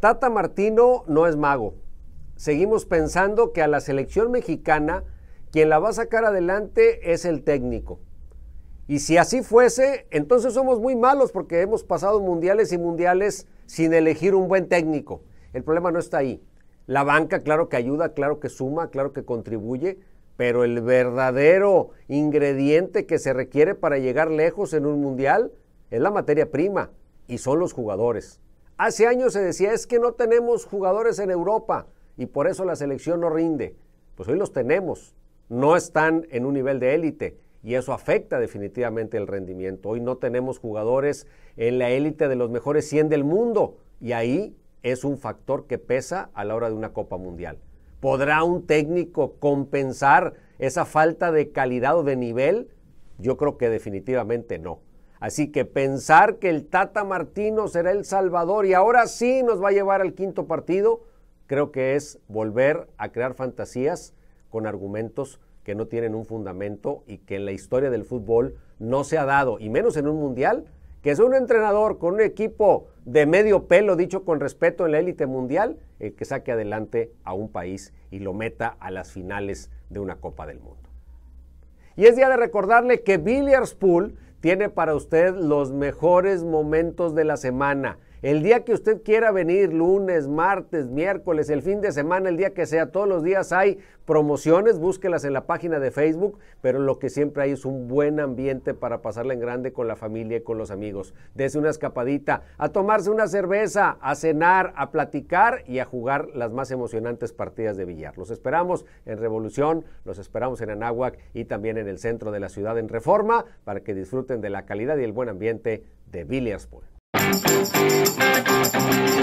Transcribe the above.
Tata Martino no es mago. Seguimos pensando que a la selección mexicana quien la va a sacar adelante es el técnico. Y si así fuese, entonces somos muy malos porque hemos pasado mundiales y mundiales sin elegir un buen técnico. El problema no está ahí. La banca, claro que ayuda, claro que suma, claro que contribuye, pero el verdadero ingrediente que se requiere para llegar lejos en un mundial es la materia prima y son los jugadores. Hace años se decía, es que no tenemos jugadores en Europa y por eso la selección no rinde. Pues hoy los tenemos, no están en un nivel de élite y eso afecta definitivamente el rendimiento. Hoy no tenemos jugadores en la élite de los mejores 100 del mundo y ahí es un factor que pesa a la hora de una Copa Mundial. ¿Podrá un técnico compensar esa falta de calidad o de nivel? Yo creo que definitivamente no. Así que pensar que el Tata Martino será el salvador y ahora sí nos va a llevar al quinto partido, creo que es volver a crear fantasías con argumentos que no tienen un fundamento y que en la historia del fútbol no se ha dado, y menos en un mundial, que es un entrenador con un equipo de medio pelo, dicho con respeto en la élite mundial, el que saque adelante a un país y lo meta a las finales de una Copa del Mundo. Y es día de recordarle que Billiards Pool tiene para usted los mejores momentos de la semana. El día que usted quiera venir, lunes, martes, miércoles, el fin de semana, el día que sea, todos los días hay promociones, búsquelas en la página de Facebook, pero lo que siempre hay es un buen ambiente para pasarla en grande con la familia y con los amigos. Desde una escapadita, a tomarse una cerveza, a cenar, a platicar y a jugar las más emocionantes partidas de billar. Los esperamos en Revolución, los esperamos en Anáhuac y también en el centro de la ciudad en Reforma para que disfruten de la calidad y el buen ambiente de Billersport. Thank you.